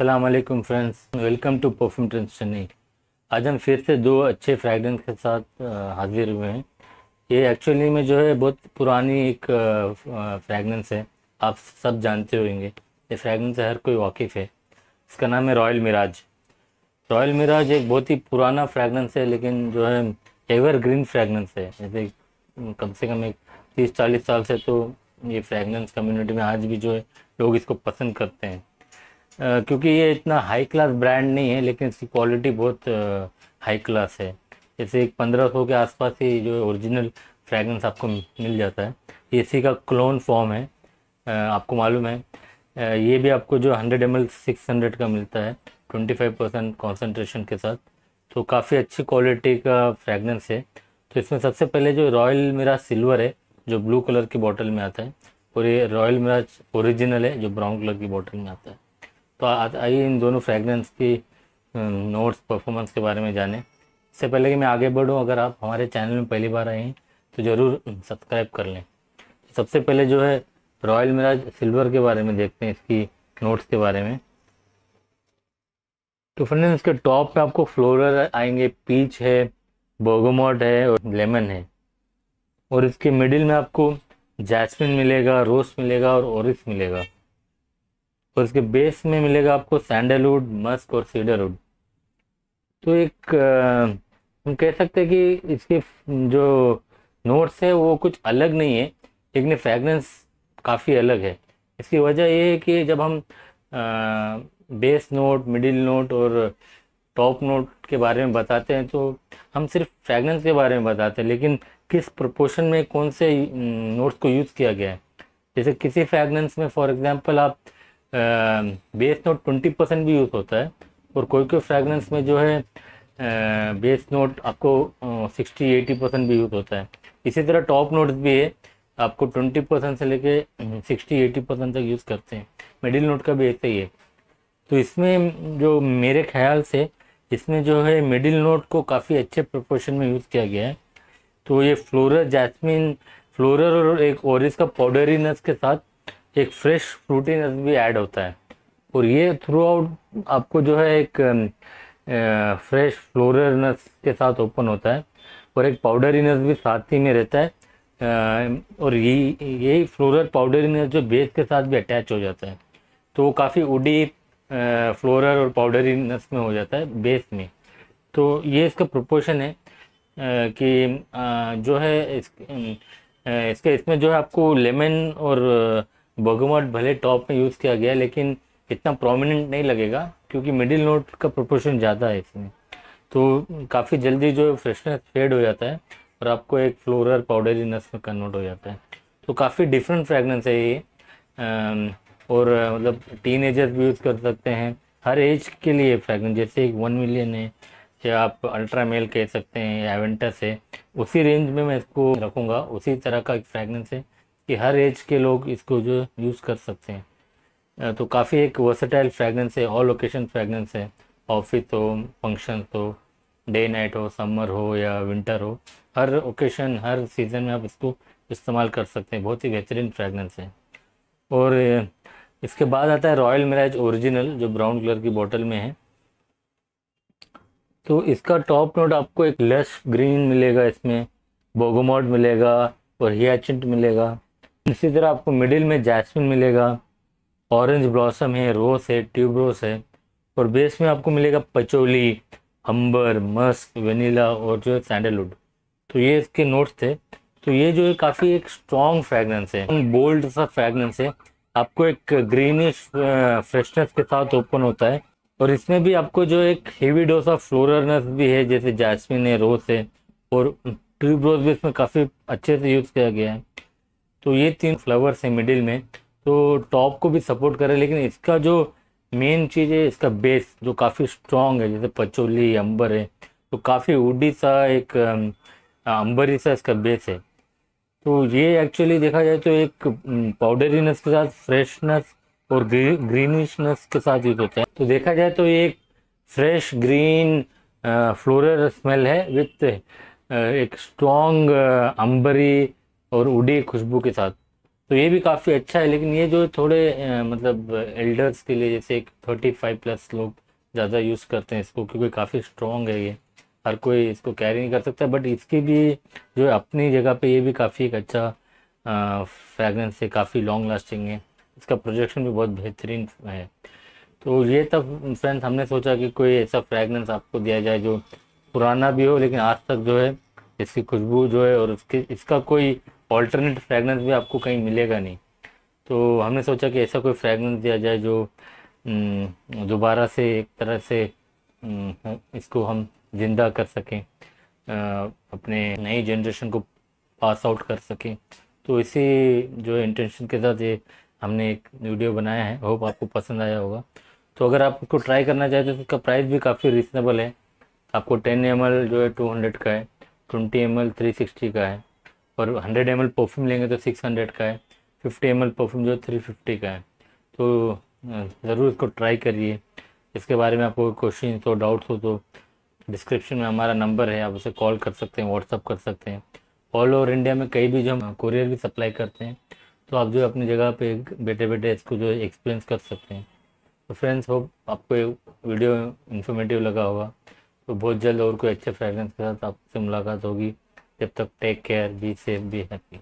Aslam friends welcome to Perfume Trend Chennai आज हम फिर से दो अच्छे फ्रैगरेंस के साथ हाजिर हुए हैं ये एक्चुअली में जो है बहुत पुरानी एक फ्रैगरेंस है आप सब जानते होंगे ये फ्रैगरेंस हर कोई वाकिफ़ है इसका नाम है रॉयल मिराज रॉयल मिराज एक बहुत ही पुराना फ्रैगरेंस है लेकिन जो है एवर ग्रीन फ्रैगरेंस है जैसे कम से कम एक तीस चालीस साल से तो ये फ्रैगरेंस कम्युनिटी में आज भी जो है लोग इसको पसंद करते हैं क्योंकि ये इतना हाई क्लास ब्रांड नहीं है लेकिन इसकी क्वालिटी बहुत हाई क्लास है जैसे एक पंद्रह सौ के आसपास ही जो ओरिजिनल फ्रेगरेंस आपको मिल जाता है ये सी का क्लोन फॉर्म है आपको मालूम है ये भी आपको जो hundred M L six hundred का मिलता है ट्वेंटी फाइव परसेंट कॉन्सेंट्रेशन के साथ तो काफ़ी अच्छी क्वालिटी का फ्रेगरेंस है तो इसमें सबसे पहले जो रॉयल मेरा सिल्वर है जो ब्लू कलर की बॉटल में आता है और ये रॉयल मेरा ओरिजिनल है जो ब्राउन कलर की बॉटल में आता है तो आइए इन दोनों फ्रेगनेंस की नोट्स परफॉर्मेंस के बारे में जानें इससे पहले कि मैं आगे बढ़ूँ अगर आप हमारे चैनल में पहली बार आए हैं तो ज़रूर सब्सक्राइब कर लें सबसे पहले जो है रॉयल मिराज सिल्वर के बारे में देखते हैं इसकी नोट्स के बारे में तो फ्रेंड इसके टॉप पे आपको फ्लोरल आएंगे पीच है बोगोमोट है और लेमन है और इसके मिडिल में आपको जैस्मिन मिलेगा रोस मिलेगा और ओरिस मिलेगा और इसके बेस में मिलेगा आपको सैंडलवुड मस्क और सीडरवुड तो एक हम कह सकते हैं कि इसके जो नोट्स है वो कुछ अलग नहीं है लेकिन फ्रेगरेंस काफ़ी अलग है इसकी वजह ये है कि जब हम आ, बेस नोट मिडिल नोट और टॉप नोट के बारे में बताते हैं तो हम सिर्फ फ्रेगरेंस के बारे में बताते हैं लेकिन किस प्रोपोर्शन में कौन से नोट्स को यूज़ किया गया है जैसे किसी फ्रेगरेंस में फॉर एग्जांपल आप बेस नोट ट्वेंटी परसेंट भी यूज़ होता है और कोई कोई फ्रेगरेंस में जो है बेस नोट आपको सिक्सटी एटी परसेंट भी यूज़ होता है इसी तरह टॉप नोट्स भी है आपको ट्वेंटी परसेंट से लेके सिक्सटी एटी परसेंट तक यूज़ करते हैं मिडिल नोट का भी ऐसा ही है तो इसमें जो मेरे ख्याल से इसमें जो है मिडिल नोट को काफ़ी अच्छे प्रपोर्शन में यूज़ किया गया है तो ये फ्लोरर जैस्मिन फ्लोरर और एक ओरिस का पाउडरीनेस के साथ एक फ्रेश प्रोटीन भी ऐड होता है और ये थ्रू आउट आपको जो है एक फ्रेश फ्लोरनस के साथ ओपन होता है और एक पाउडरीनेस भी साथ ही में रहता है और यही यही फ्लोरल पाउडरीनेस जो बेस के साथ भी अटैच हो जाता है तो वो काफ़ी उडी फ्लोरल और पाउडरीनेस में हो जाता है बेस में तो ये इसका प्रोपोर्शन है कि जो है इस, इसके इसमें जो है आपको लेमन और बगमट भले टॉप में यूज़ किया गया लेकिन इतना प्रोमिनेंट नहीं लगेगा क्योंकि मिडिल नोट का प्रोपोर्शन ज़्यादा है इसमें तो काफ़ी जल्दी जो फ्रेशनेस फेड हो जाता है और आपको एक फ्लोरल नस में कन्वर्ट हो जाता है तो काफ़ी डिफरेंट फ्रेगनेंस है ये और मतलब टीन एजर्स भी यूज़ कर सकते हैं हर एज के लिए फ्रेगनेंस जैसे एक वन मिलियन है या आप अल्ट्रा मेल कह सकते हैं या एवेंटस है उसी रेंज में मैं इसको रखूँगा उसी तरह का एक फ्रेगनेंस है कि हर एज के लोग इसको जो यूज़ कर सकते हैं तो काफ़ी एक वर्सेटाइल फ्रेगनेंस है ऑल ओकेशन फ्रेगनेंस है ऑफिस हो फंक्शन हो डे नाइट हो समर हो या विंटर हो हर ओकेशन हर सीज़न में आप इसको इस्तेमाल कर सकते हैं बहुत ही बेहतरीन फ्रेगनेंस है और इसके बाद आता है रॉयल मिराज ओरिजिनल जो ब्राउन कलर की बॉटल में है तो इसका टॉप नोट आपको एक लश ग्रीन मिलेगा इसमें बोगोमोड मिलेगा और हियाचिंट मिलेगा इसी तरह आपको मिडिल में जैस्मिन मिलेगा ऑरेंज ब्लॉसम है रोस है ट्यूब रोस है और बेस में आपको मिलेगा पचोली हम्बर मस्क वनीला और जो है सैंडलवुड तो ये इसके नोट्स थे तो ये जो है काफ़ी एक स्ट्रॉन्ग फ्रेगनेंस है बोल्ड सा फ्रेगनेंस है आपको एक ग्रीनिश फ्रेशनेस के साथ ओपन होता है और इसमें भी आपको जो एक हीवी डोस ऑफ फ्लोरनेस भी है जैसे जैस्मिन है रोस है और ट्यूब रोज भी इसमें काफ़ी अच्छे से यूज़ किया गया है तो ये तीन फ्लावर्स हैं मिडिल में तो टॉप को भी सपोर्ट करे लेकिन इसका जो मेन चीज़ है इसका बेस जो काफ़ी स्ट्रॉन्ग है जैसे पचोली अंबर है तो काफ़ी उडी सा एक अंबरी सा इसका बेस है तो ये एक्चुअली देखा जाए तो एक पाउडरीनेस के साथ फ्रेशनेस और ग्री, ग्रीनिशनेस के साथ यूज होता है तो देखा जाए तो ये एक फ्रेश ग्रीन फ्लोरल स्मेल है विथ एक स्ट्रॉन्ग अंबरी और उड़ी खुशबू के साथ तो ये भी काफ़ी अच्छा है लेकिन ये जो थोड़े मतलब एल्डर्स के लिए जैसे एक थर्टी फाइव प्लस लोग ज़्यादा यूज़ करते हैं इसको क्योंकि काफ़ी स्ट्रॉन्ग है ये हर कोई इसको कैरी नहीं कर सकता बट इसकी भी जो अपनी जगह पे ये भी काफ़ी एक अच्छा फ्रेगरेंस है काफ़ी लॉन्ग लास्टिंग है इसका प्रोजेक्शन भी बहुत बेहतरीन है तो ये तब फ्रेंड्स हमने सोचा कि कोई ऐसा फ्रेगरेंस आपको दिया जाए जो पुराना भी हो लेकिन आज तक जो है इसकी खुशबू जो है और उसके इसका कोई ऑल्टरनेट फ्रैगनेंस भी आपको कहीं मिलेगा नहीं तो हमने सोचा कि ऐसा कोई फ्रैगनेंस दिया जाए जो हम्म, दोबारा से एक तरह से हम्म, इसको हम ज़िंदा कर सकें अपने नई जनरेशन को पास आउट कर सकें तो इसी जो इंटेंशन के साथ ये हमने एक वीडियो बनाया है होप आपको पसंद आया होगा तो अगर आप इसको ट्राई करना चाहते तो इसका प्राइस भी काफ़ी रिजनेबल है आपको 10 एम जो है 200 का है 20 एम एल का है और 100 एम परफ्यूम लेंगे तो 600 का है 50 एम परफ्यूम जो है 350 का है तो ज़रूर इसको ट्राई करिए इसके बारे में आपको क्वेश्चन हो डाउट्स हो तो डिस्क्रिप्शन में हमारा नंबर है आप उसे कॉल कर सकते हैं व्हाट्सअप कर सकते हैं ऑल ओवर इंडिया में कहीं भी जो हम कुरियर भी सप्लाई करते हैं तो आप जो अपनी जगह पे बैठे बैठे इसको जो एक्सपीरियंस कर सकते हैं तो फ्रेंड्स होप आपको वीडियो इन्फॉर्मेटिव लगा होगा तो बहुत जल्द और कोई अच्छे फ्रेगरेंस के साथ आपसे मुलाकात होगी जब तक take care be safe be happy